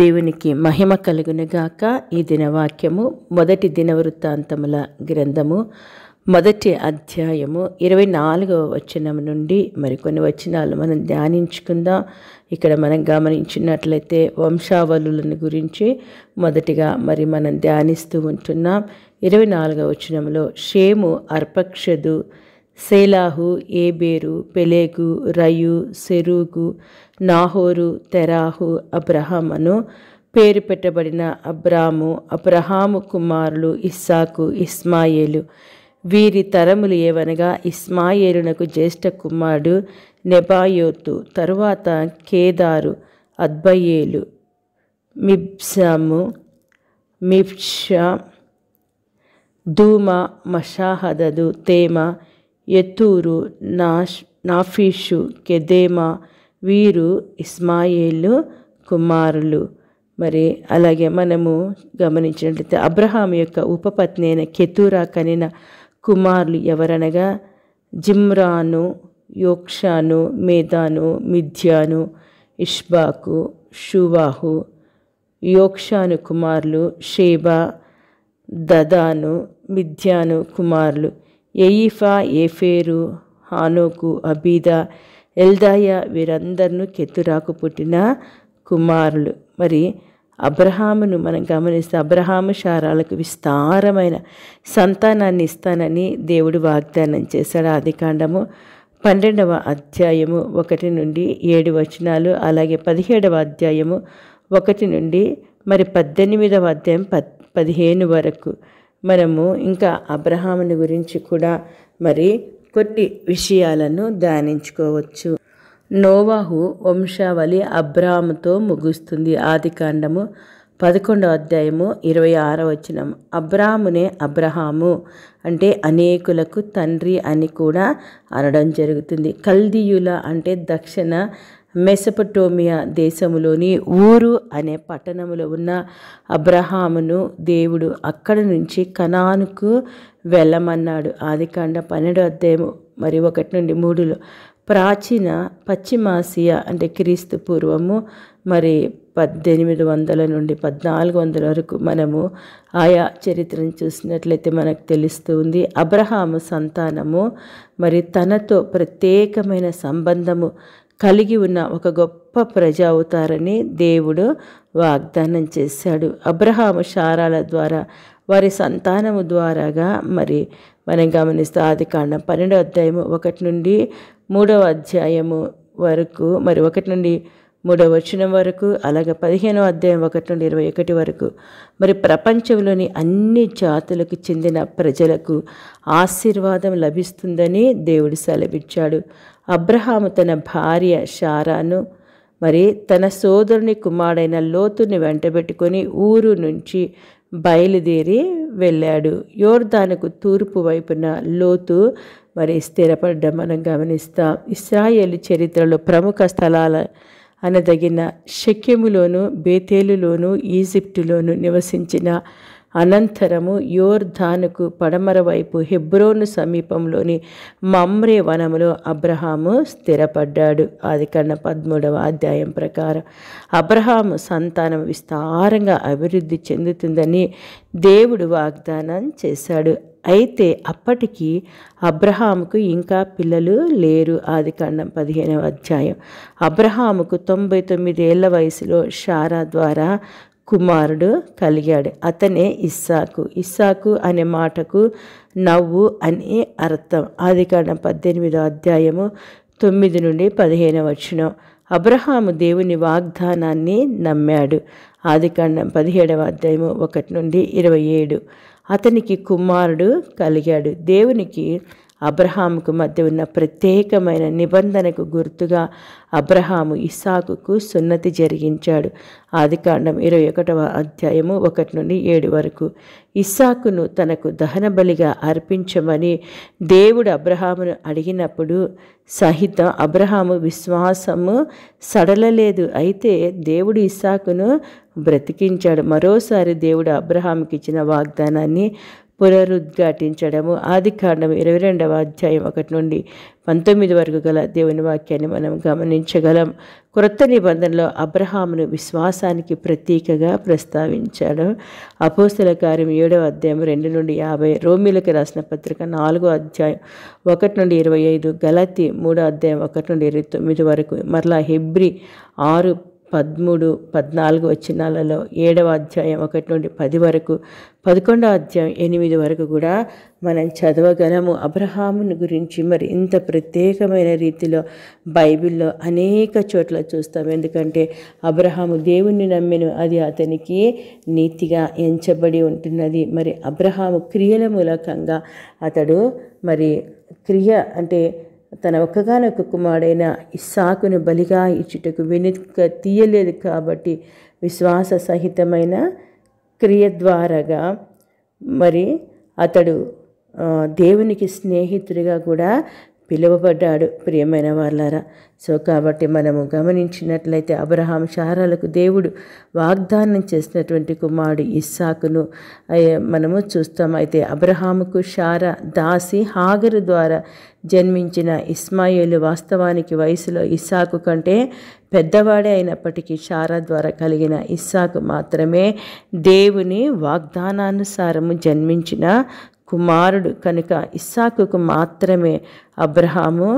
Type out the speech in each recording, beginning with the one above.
దేవునికి మహిమ కలుగునుగాక ఈ దినవాక్యము మొదటి దినవృత్తాంతముల గ్రంథము మొదటి అధ్యాయము ఇరవై నాలుగవ వచనం నుండి మరికొన్ని వచనాలు మనం ధ్యానించుకుందాం ఇక్కడ మనం గమనించినట్లయితే వంశావళులను గురించి మొదటిగా మరి మనం ధ్యానిస్తూ ఉంటున్నాం ఇరవై నాలుగవ వచనంలో షేము అర్పక్షదు సేలాహు ఏబేరు పెలేగు రయు సెరుగు నాహోరు తెరాహు అను పేరు పెట్టబడిన అబ్రాము అబ్రహాము కుమారులు ఇస్సాకు ఇస్మాయేలు వీరి తరములు ఏవనగా ఇస్మాయేలునకు జ్యేష్ఠ కుమారుడు నెబాయోతు తరువాత కేదారు అద్బయేలు మిబ్సాము మిప్షా ధూమ మషాహదదు తేమ ఎత్తూరు నాష్ నాఫీషు కెదేమా వీరు ఇస్మాయిలు కుమారులు మరి అలాగే మనము గమనించినట్లయితే అబ్రహాం యొక్క ఉపపత్ని అయిన కెతూరా కనిన కుమారులు ఎవరనగా జిమ్రాను యోక్షాను మేధాను మిథ్యాను ఇష్బాకు షువాహు యోక్షాను కుమారులు షేబా దదాను మిథ్యాను కుమారులు ఎయిఫా ఏఫేరు హానోకు అబీదా ఎల్దాయ వీరందరూ కెతురాకు పుట్టిన కుమారులు మరి అబ్రహామును మనం గమనిస్తే అబ్రహాము శారాలకు విస్తారమైన సంతానాన్ని ఇస్తానని దేవుడు వాగ్దానం చేశాడు ఆదికాండము పన్నెండవ అధ్యాయము ఒకటి నుండి ఏడు వచనాలు అలాగే పదిహేడవ అధ్యాయము ఒకటి నుండి మరి పద్దెనిమిదవ అధ్యాయం పద్ పదిహేను వరకు మనము ఇంకా అబ్రహాముని గురించి కూడా మరి కొన్ని విషయాలను ధ్యానించుకోవచ్చు నోవాహు వంశావళి అబ్రాముతో ముగుస్తుంది ఆది కాండము పదకొండవ అధ్యాయము ఇరవై ఆరవ వచనం అబ్రాహమునే అబ్రహాము అంటే అనేకులకు తండ్రి అని కూడా అనడం జరుగుతుంది కల్దీయుల అంటే దక్షిణ మెసపటోమియా దేశములోని ఊరు అనే పట్టణములో ఉన్న అబ్రహామును దేవుడు అక్కడ నుంచి కనానుకు వెళ్ళమన్నాడు ఆదికాండ పన్నెండు అధ్యాయము మరి ఒకటి నుండి మూడులో ప్రాచీన పశ్చిమాసియా అంటే క్రీస్తు పూర్వము మరి పద్దెనిమిది వందల నుండి పద్నాలుగు వందల వరకు మనము ఆయా చరిత్రను చూసినట్లయితే మనకు తెలుస్తుంది అబ్రహాము సంతానము మరి తనతో ప్రత్యేకమైన సంబంధము కలిగి ఉన్న ఒక గొప్ప ప్రజ అవుతారని దేవుడు వాగ్దానం చేశాడు అబ్రహాము శారాల ద్వారా వారి సంతానము ద్వారాగా మరి మనం గమనిస్తే ఆది కాండం పన్నెండో అధ్యాయము ఒకటి నుండి మూడవ అధ్యాయము వరకు మరి ఒకటి నుండి మూడవ వచ్చిన వరకు అలాగే పదిహేనో అధ్యాయం ఒకటి నుండి ఇరవై ఒకటి వరకు మరి ప్రపంచంలోని అన్ని జాతులకు చెందిన ప్రజలకు ఆశీర్వాదం లభిస్తుందని దేవుడు సెలవిచ్చాడు అబ్రహాము తన భార్య షారాను మరి తన సోదరుని కుమారుడైన లోతుని వెంటబెట్టుకొని ఊరు నుంచి బయలుదేరి వెళ్ళాడు యోర్ధానకు తూర్పు వైపున లోతు మరి స్థిరపడ్డం మనం గమనిస్తాం ఇస్రాయేల్ చరిత్రలో ప్రముఖ స్థలాల అనదగిన శక్యములోను బేతేలులోను ఈజిప్టులోను నివసించిన అనంతరము యోర్ధానుకు పడమర వైపు హెబ్రోను సమీపంలోని మమ్రే వనములో అబ్రహాము స్థిరపడ్డాడు ఆది కన్న పదమూడవ అధ్యాయం ప్రకారం అబ్రహాము సంతానం విస్తారంగా అభివృద్ధి చెందుతుందని దేవుడు వాగ్దానం చేశాడు అయితే అప్పటికి అబ్రహాముకు ఇంకా పిల్లలు లేరు ఆది కాండం పదిహేనవ అధ్యాయం అబ్రహాముకు తొంభై తొమ్మిది ఏళ్ల వయసులో షారా ద్వారా కుమారుడు కలిగాడు అతనే ఇస్సాకు ఇస్సాకు అనే మాటకు నవ్వు అని అర్థం ఆదికాండ పద్దెనిమిదో అధ్యాయము తొమ్మిది నుండి పదిహేను వచ్చిన అబ్రహాము దేవుని వాగ్దానాన్ని నమ్మాడు ఆదికాండం పదిహేడవ అధ్యాయము ఒకటి నుండి ఇరవై ఏడు అతనికి కుమారుడు కలిగాడు దేవునికి అబ్రహాముకు మధ్య ఉన్న ప్రత్యేకమైన నిబంధనకు గుర్తుగా అబ్రహాము ఇసాకుకు సున్నతి జరిగించాడు ఆదికాండం ఇరవై ఒకటవ అధ్యాయము ఒకటి నుండి ఏడు వరకు ఇస్సాకును తనకు దహన బలిగా అర్పించమని దేవుడు అబ్రహామును అడిగినప్పుడు సహితం అబ్రహాము విశ్వాసము సడలలేదు అయితే దేవుడు ఇస్సాకును బ్రతికించాడు మరోసారి దేవుడు అబ్రహాంకి ఇచ్చిన వాగ్దానాన్ని పునరుద్ఘాటించడము ఆది కాండము ఇరవై రెండవ అధ్యాయం ఒకటి నుండి పంతొమ్మిది వరకు గల దేవుని వాక్యాన్ని మనం గమనించగలం క్రొత్త నిబంధనలో అబ్రహామును విశ్వాసానికి ప్రతీకగా ప్రస్తావించాడు అపోస్తుల కార్యం ఏడవ అధ్యాయం రెండు నుండి యాభై రోమిలకు రాసిన పత్రిక నాలుగో అధ్యాయం ఒకటి నుండి ఇరవై ఐదు గలతి మూడో అధ్యాయం ఒకటి నుండి ఇరవై తొమ్మిది వరకు మరలా హెబ్రి ఆరు పదమూడు పద్నాలుగు వచ్చినాలలో ఏడవ అధ్యాయం ఒకటి నుండి పది వరకు పదకొండవ అధ్యాయం ఎనిమిది వరకు కూడా మనం చదవగలము అబ్రహాముని గురించి మరి ఇంత ప్రత్యేకమైన రీతిలో బైబిల్లో అనేక చోట్ల చూస్తాం ఎందుకంటే అబ్రహాము దేవుణ్ణి నమ్మిను అది అతనికి నీతిగా ఎంచబడి ఉంటున్నది మరి అబ్రహాము క్రియల మూలకంగా అతడు మరి క్రియ అంటే తన ఒక్కగానొక్క కుమారుడైన ఇస్సాకును బలిగా ఇచ్చుటకు వెనుక తీయలేదు కాబట్టి విశ్వాస సహితమైన క్రియ ద్వారాగా మరి అతడు దేవునికి స్నేహితుడిగా కూడా పిలువబడ్డాడు ప్రియమైన వాళ్ళారా సో కాబట్టి మనము గమనించినట్లయితే అబ్రహాం షారాలకు దేవుడు వాగ్దానం చేసినటువంటి కుమారుడు ఇస్సాకును మనము చూస్తాం అయితే అబ్రహాముకు షారా దాసి హాగరు ద్వారా జన్మించిన ఇస్మాయిలు వాస్తవానికి వయసులో ఇస్సాకు కంటే పెద్దవాడే అయినప్పటికీ షారా ద్వారా కలిగిన ఇస్సాకు మాత్రమే దేవుని వాగ్దానానుసారము జన్మించిన కుమారుడు కనుక ఇస్సాకుకు మాత్రమే అబ్రహాము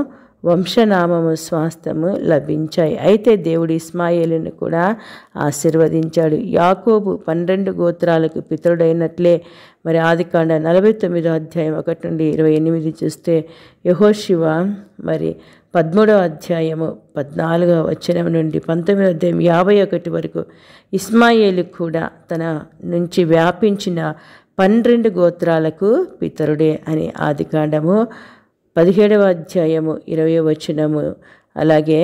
వంశనామము స్వాస్థము లభించాయి అయితే దేవుడు ఇస్మాయిలను కూడా ఆశీర్వదించాడు యాకోబు పన్నెండు గోత్రాలకు పితరుడైనట్లే మరి ఆదికాండ నలభై తొమ్మిదో అధ్యాయం ఒకటి నుండి ఇరవై ఎనిమిది చూస్తే యహోశివ మరి పదమూడవ అధ్యాయము పద్నాలుగవ వచనం నుండి పంతొమ్మిదో అధ్యాయం యాభై ఒకటి వరకు ఇస్మాయిలు కూడా తన నుంచి వ్యాపించిన పన్నెండు గోత్రాలకు పితరుడే అని ఆదికాండము పదిహేడవ అధ్యాయము ఇరవై వచనము అలాగే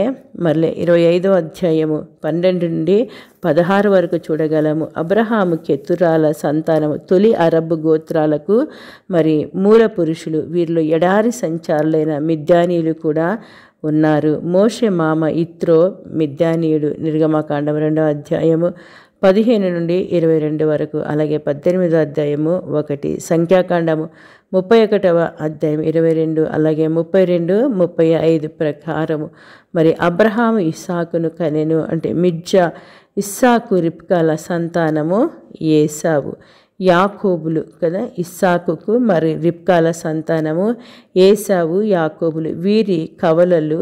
మరలే ఇరవై ఐదవ అధ్యాయము పన్నెండు నుండి పదహారు వరకు చూడగలము అబ్రహాము కెతురాల సంతానము తొలి అరబ్ గోత్రాలకు మరి మూల పురుషులు వీరిలో ఎడారి సంచారులైన మిద్యానీయులు కూడా ఉన్నారు మోషే మామ ఇత్రో మిద్యానీయుడు నిర్గమకాండం రెండవ అధ్యాయము పదిహేను నుండి ఇరవై రెండు వరకు అలాగే పద్దెనిమిదో అధ్యాయము ఒకటి సంఖ్యాకాండము ముప్పై ఒకటవ అధ్యాయం ఇరవై రెండు అలాగే ముప్పై రెండు ముప్పై ఐదు ప్రకారము మరి అబ్రహాము ఇస్సాకును కనెను అంటే మిర్జా ఇస్సాకు రిప్కాల సంతానము ఏసావు యాకోబులు కదా ఇస్సాకుకు మరి రిప్కాల సంతానము ఏసావు యాకోబులు వీరి కవలలు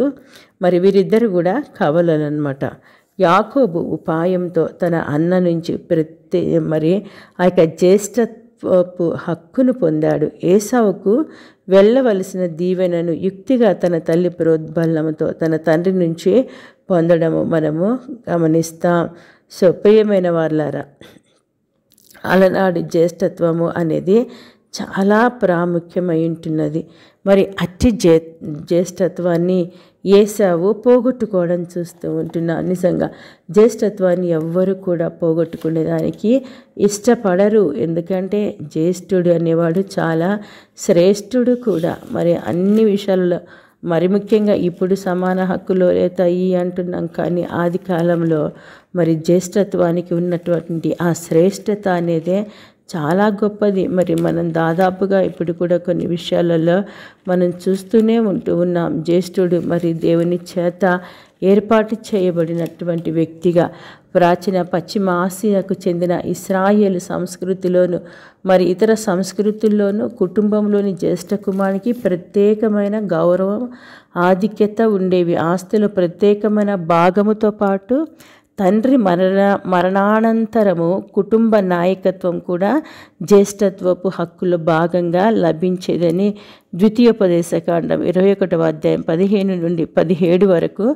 మరి వీరిద్దరు కూడా కవలలు అనమాట యాకోబు ఉపాయంతో తన అన్న నుంచి ప్రతి మరి ఆ యొక్క జ్యేష్ఠ హక్కును పొందాడు ఏసావుకు వెళ్ళవలసిన దీవెనను యుక్తిగా తన తల్లి ప్రోద్బలంతో తన తండ్రి నుంచి పొందడము మనము గమనిస్తాం సో ప్రియమైన వాళ్ళారా అలనాడు జ్యేష్ఠత్వము అనేది చాలా ప్రాముఖ్యమై ఉంటున్నది మరి అట్టి జ్యేష్ఠత్వాన్ని ఏసావు పోగొట్టుకోవడం చూస్తూ ఉంటున్నా నిజంగా జ్యేష్ఠత్వాన్ని ఎవ్వరు కూడా పోగొట్టుకునేదానికి ఇష్టపడరు ఎందుకంటే జ్యేష్ఠుడు అనేవాడు చాలా శ్రేష్ఠుడు కూడా మరి అన్ని విషయాల్లో మరి ముఖ్యంగా ఇప్పుడు సమాన హక్కులు లేతాయి అంటున్నాం కానీ ఆది కాలంలో మరి జ్యేష్ఠత్వానికి ఉన్నటువంటి ఆ శ్రేష్ఠత అనేదే చాలా గొప్పది మరి మనం దాదాపుగా ఇప్పుడు కూడా కొన్ని విషయాలలో మనం చూస్తూనే ఉంటూ ఉన్నాం జ్యేష్ఠుడు మరి దేవుని చేత ఏర్పాటు చేయబడినటువంటి వ్యక్తిగా ప్రాచీన పశ్చిమ ఆసియాకు చెందిన ఇస్రాయేల్ సంస్కృతిలోను మరి ఇతర సంస్కృతుల్లోనూ కుటుంబంలోని జ్యేష్ఠ కుమారికి ప్రత్యేకమైన గౌరవం ఆధిక్యత ఉండేవి ఆస్తులు ప్రత్యేకమైన భాగముతో పాటు తండ్రి మరణ మరణానంతరము కుటుంబ నాయకత్వం కూడా జ్యేష్ఠత్వపు హక్కుల భాగంగా లభించేదని ద్వితీయోపదేశకాండం ఇరవై ఒకటవ అధ్యాయం పదిహేను నుండి పదిహేడు వరకు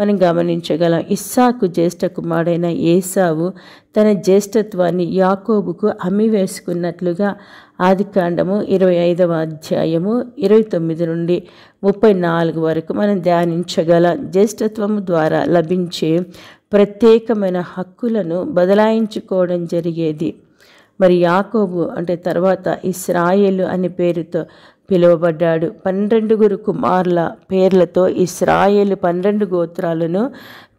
మనం గమనించగలం ఇస్సాకు జ్యేష్ఠ కుమారుడైన ఏసావు తన జ్యేష్ఠత్వాన్ని యాకోబుకు అమ్మివేసుకున్నట్లుగా ఆదికాండము ఇరవై ఐదవ అధ్యాయము ఇరవై తొమ్మిది నుండి ముప్పై నాలుగు వరకు మనం ధ్యానించగల జ్యేష్ఠత్వము ద్వారా లభించే ప్రత్యేకమైన హక్కులను బదలాయించుకోవడం జరిగేది మరి యాకోబు అంటే తర్వాత ఇస్రాయేలు అనే పేరుతో పిలువబడ్డాడు పన్నెండుగురు కుమారుల పేర్లతో ఇస్రాయేలు పన్నెండు గోత్రాలను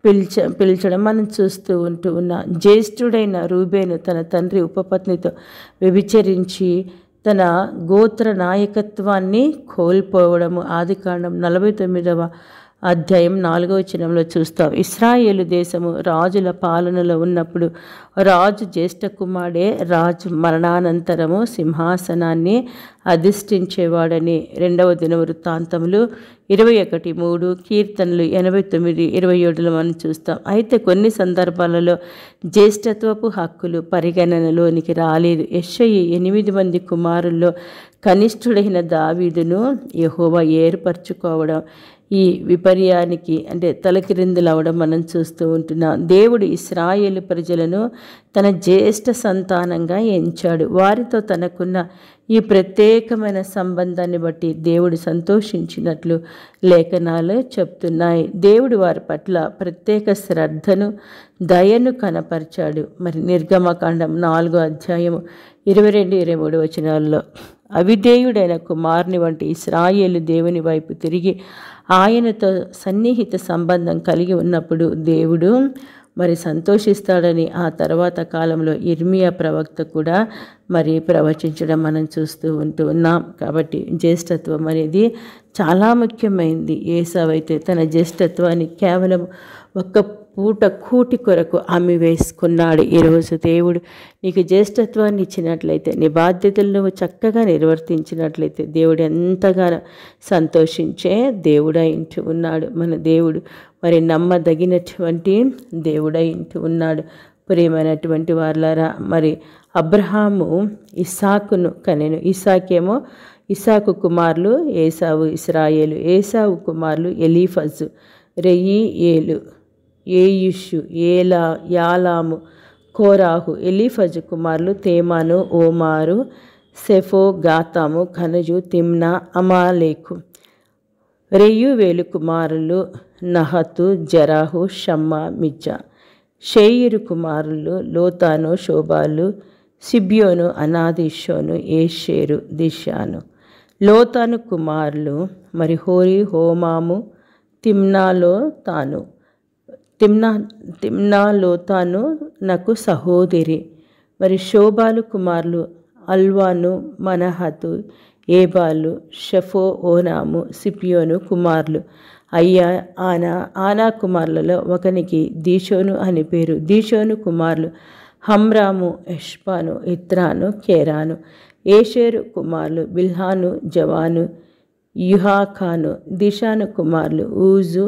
పిలిచ పిలిచడం మనం చూస్తూ ఉంటూ ఉన్నా జ్యేష్ఠుడైన రూబేను తన తండ్రి ఉపపత్నితో వ్యభిచరించి తన గోత్ర నాయకత్వాన్ని కోల్పోవడము ఆది కాండం నలభై తొమ్మిదవ అధ్యాయం నాలుగవ చిన్నంలో చూస్తాం ఇస్రాయేలు దేశము రాజుల పాలనలో ఉన్నప్పుడు రాజు జ్యేష్ఠ కుమారుడే రాజు మరణానంతరము సింహాసనాన్ని అధిష్ఠించేవాడని రెండవ దిన వృత్తాంతములు ఇరవై ఒకటి మూడు కీర్తనలు ఎనభై తొమ్మిది ఇరవై ఏడులో మనం చూస్తాం అయితే కొన్ని సందర్భాలలో జ్యేష్ఠత్వపు హక్కులు పరిగణనలోనికి రాలేదు యశ్వయి ఎనిమిది మంది కుమారుల్లో కనిష్ఠుడైన దావీదును యహోవా ఏర్పరచుకోవడం ఈ విపర్యానికి అంటే తలకిరిందులవడం మనం చూస్తూ ఉంటున్నాం దేవుడు ఇస్రాయేల్ ప్రజలను తన జ్యేష్ఠ సంతానంగా ఎంచాడు వారితో తనకున్న ఈ ప్రత్యేకమైన సంబంధాన్ని బట్టి దేవుడు సంతోషించినట్లు లేఖనాలు చెప్తున్నాయి దేవుడు వారి పట్ల ప్రత్యేక శ్రద్ధను దయను కనపరిచాడు మరి నిర్గమకాండం నాలుగో అధ్యాయం ఇరవై రెండు ఇరవై మూడు వచనాల్లో అవిధేయుడైన కుమారుని వంటి ఇస్రాయేలు దేవుని వైపు తిరిగి ఆయనతో సన్నిహిత సంబంధం కలిగి ఉన్నప్పుడు దేవుడు మరి సంతోషిస్తాడని ఆ తర్వాత కాలంలో ఇర్మియా ప్రవక్త కూడా మరి ప్రవచించడం మనం చూస్తూ ఉంటూ ఉన్నాం కాబట్టి జ్యేష్ఠత్వం అనేది చాలా ముఖ్యమైనది ఏసవైతే తన జ్యేష్ఠత్వాన్ని కేవలం ఒక్క ఊట కూటి కొరకు అమ్మి వేసుకున్నాడు ఈరోజు దేవుడు నీకు జ్యేష్ఠత్వాన్ని ఇచ్చినట్లయితే నీ బాధ్యతలు నువ్వు చక్కగా నిర్వర్తించినట్లయితే దేవుడు ఎంతగానో సంతోషించే దేవుడై ఇంటి ఉన్నాడు మన దేవుడు మరి నమ్మదగినటువంటి దేవుడై ఇంటి ఉన్నాడు ప్రియమైనటువంటి వార్లారా మరి అబ్రహాము ఇసాకును కనెను ఇసాకేమో ఇసాకు కుమారులు ఏసావు ఇస్రాయేలు ఏసావు కుమారులు ఎలీఫజు రెయ్యి ఏలు ఏయుషు ఏలా యాలాము కోరాహు ఎలీఫజు కుమారులు తేమాను ఓమారు సెఫో గాతాము ఖనజు తిమ్నా అమాలేకు వేలు కుమారులు నహతు జరాహు షమ్మా మిజ షేయిరు కుమారులు లోతాను శోభాలు సిబ్యోను అనాదిషోను ఏషేరు దిశాను లోతాను కుమారులు మరి హోరి హోమాము తిమ్నాలో తాను తిమ్నా తిమ్నా లోతాను నాకు సహోదరి మరి శోభాలు కుమారులు అల్వాను మనహతు ఏబాలు షఫో ఓనాము సిపియోను కుమారులు అయ్యా ఆనా ఆనా కుమారులలో ఒకనికి దీషోను అని పేరు దీషోను కుమారులు హమ్రాము యష్పాను ఇత్రాను కేరాను ఏషేరు కుమారులు బిల్హాను జవాను యుహాఖాను దిషాను కుమారులు ఊజు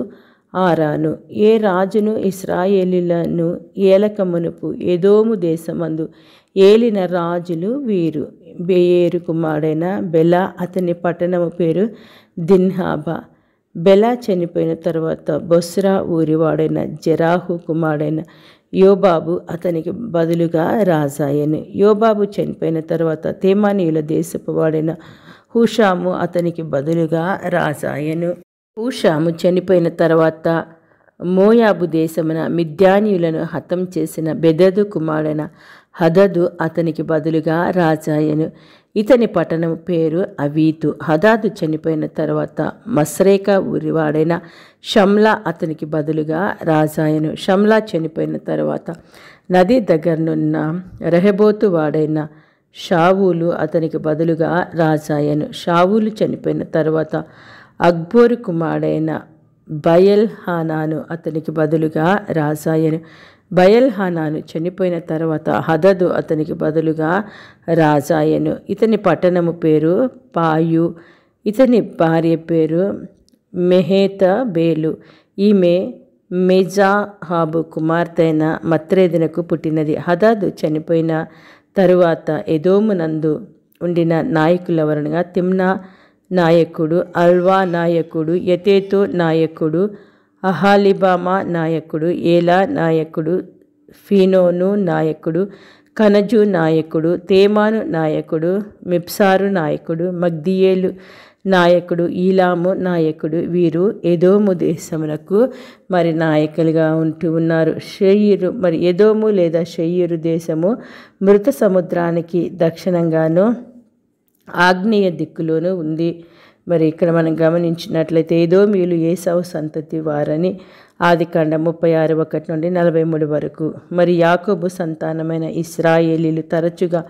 ఆరాను ఏ రాజును ఇస్రాయేలీలను ఏలకమునుపు ఏదోము దేశమందు ఏలిన రాజులు వీరు బేయేరు కుమారుడైన బెల అతని పట్టణము పేరు దిన్హాబా బెల చనిపోయిన తర్వాత బొస్రా ఊరివాడైన జరాహు కుమారుడైన యోబాబు అతనికి బదులుగా రాజాయను యోబాబు చనిపోయిన తర్వాత తేమానీయుల దేశపు వాడైన హుషాము అతనికి బదులుగా రాజాయను హూషాము చనిపోయిన తర్వాత మోయాబు దేశమున మిద్యానీయులను హతం చేసిన బెదదు కుమారుడైన హదదు అతనికి బదులుగా రాజాయను ఇతని పట్టణం పేరు అవీతు హదాదు చనిపోయిన తర్వాత మస్రేక ఊరివాడైన షమ్లా అతనికి బదులుగా రాజాయను షమ్లా చనిపోయిన తర్వాత నది దగ్గరనున్న రెహబోతు వాడైన షావులు అతనికి బదులుగా రాజాయను షావులు చనిపోయిన తర్వాత అక్బోరు కుమారుడైన బయల్ హానాను అతనికి బదులుగా రాజాయను బయల్ హానాను చనిపోయిన తర్వాత హదదు అతనికి బదులుగా రాజాయను ఇతని పట్టణము పేరు పాయు ఇతని భార్య పేరు మెహేత బేలు ఈమె మెజాహాబు కుమార్తె అయిన మత్రేదినకు పుట్టినది హదాదు చనిపోయిన తరువాత ఎదోమునందు ఉండిన నాయకులవరణగా తిమ్నా నాయకుడు అల్వా నాయకుడు యతేతో నాయకుడు అహాలిబామా నాయకుడు ఏలా నాయకుడు ఫీనోను నాయకుడు కనజు నాయకుడు తేమాను నాయకుడు మిప్సారు నాయకుడు మగ్దియేలు నాయకుడు ఈలాము నాయకుడు వీరు ఎదోము దేశమునకు మరి నాయకులుగా ఉంటూ ఉన్నారు షెయ్యరు మరి ఎదోము లేదా షెయ్యరు దేశము మృత సముద్రానికి దక్షిణంగాను ఆగ్నేయ దిక్కులోనూ ఉంది మరి ఇక్కడ మనం గమనించినట్లయితే ఏదో మీరు ఏసావు సంతతి వారని ఆది కాండ ముప్పై ఆరు ఒకటి నుండి నలభై మూడు వరకు మరి యాకోబు సంతానమైన ఇస్రాయేలీలు తరచుగా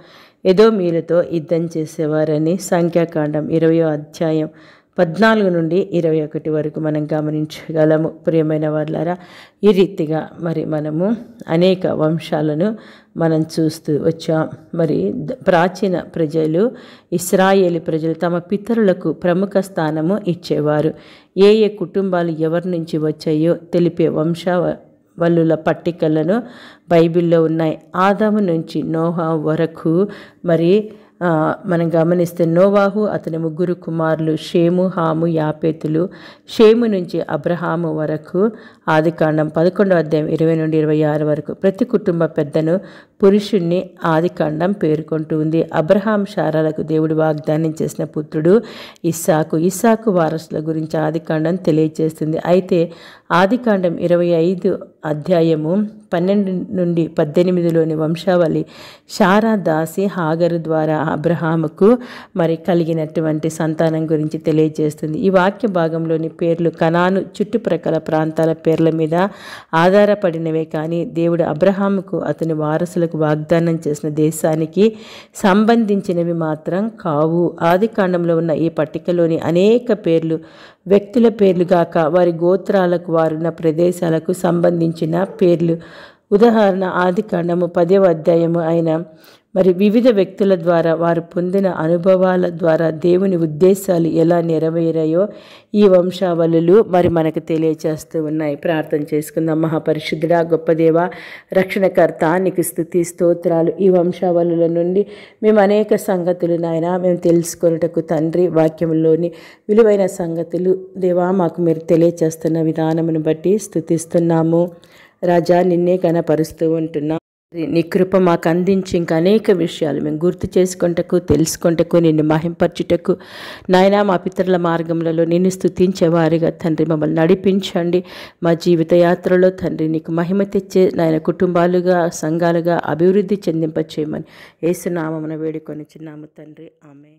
ఏదో మీలతో యుద్ధం చేసేవారని సంఖ్యాకాండం ఇరవయో అధ్యాయం పద్నాలుగు నుండి ఇరవై ఒకటి వరకు మనం గమనించగలము ప్రియమైన వాళ్ళారా ఈ రీతిగా మరి మనము అనేక వంశాలను మనం చూస్తూ వచ్చాం మరి ప్రాచీన ప్రజలు ఇస్రాయేలీ ప్రజలు తమ పితరులకు ప్రముఖ స్థానము ఇచ్చేవారు ఏ ఏ కుటుంబాలు ఎవరి నుంచి వచ్చాయో తెలిపే వంశ వల్లుల పట్టికలను బైబిల్లో ఉన్నాయి ఆదాము నుంచి నోహా వరకు మరి మనం గమనిస్తే నోవాహు అతని ముగ్గురు కుమారులు షేము హాము యాపేతులు షేము నుంచి అబ్రహాము వరకు ఆదికాండం పదకొండో అధ్యాయం ఇరవై నుండి ఇరవై ఆరు వరకు ప్రతి కుటుంబ పెద్దను పురుషుణ్ణి ఆదికాండం పేర్కొంటూ ఉంది అబ్రహాం శారాలకు దేవుడు వాగ్దానం చేసిన పుత్రుడు ఇస్సాకు ఇస్సాకు వారసుల గురించి ఆదికాండం తెలియజేస్తుంది అయితే ఆదికాండం ఇరవై ఐదు అధ్యాయము పన్నెండు నుండి పద్దెనిమిదిలోని వంశావళి షారా దాసి హాగరు ద్వారా అబ్రహాముకు మరి కలిగినటువంటి సంతానం గురించి తెలియజేస్తుంది ఈ వాక్య భాగంలోని పేర్లు కనాను చుట్టుప్రక్కల ప్రాంతాల పేర్ల మీద ఆధారపడినవే కానీ దేవుడు అబ్రహాముకు అతని వారసుల ప్రజలకు వాగ్దానం చేసిన దేశానికి సంబంధించినవి మాత్రం కావు ఆది కాండంలో ఉన్న ఈ పట్టికలోని అనేక పేర్లు వ్యక్తుల పేర్లు గాక వారి గోత్రాలకు వారున్న ప్రదేశాలకు సంబంధించిన పేర్లు ఉదాహరణ ఆది కాండము పదవ అధ్యాయము అయిన మరి వివిధ వ్యక్తుల ద్వారా వారు పొందిన అనుభవాల ద్వారా దేవుని ఉద్దేశాలు ఎలా నెరవేరాయో ఈ వంశావళులు మరి మనకు తెలియచేస్తూ ఉన్నాయి ప్రార్థన చేసుకుందాం మహాపరిశుద్ధుడా గొప్పదేవ రక్షణకర్త నీకు స్థుతి స్తోత్రాలు ఈ వంశావళుల నుండి మేము అనేక సంగతులు నాయన మేము తెలుసుకున్నటకు తండ్రి వాక్యంలోని విలువైన సంగతులు దేవా మాకు మీరు తెలియచేస్తున్న విధానమును బట్టి స్థుతిస్తున్నాము రాజా నిన్నే కనపరుస్తూ ఉంటున్నాం నీ కృప మాకు అందించి ఇంకా అనేక విషయాలు మేము గుర్తు చేసుకుంటకు తెలుసుకుంటకు నిన్ను మహింపరచుటకు నాయన మా పితరుల మార్గంలో నిన్ను స్థుతించేవారిగా తండ్రి మమ్మల్ని నడిపించండి మా జీవిత యాత్రలో తండ్రి నీకు మహిమ తెచ్చే నాయన కుటుంబాలుగా సంఘాలుగా అభివృద్ధి చెందింపచేయమని ఏసునామమున వేడుకొని చిన్నాము తండ్రి ఆమె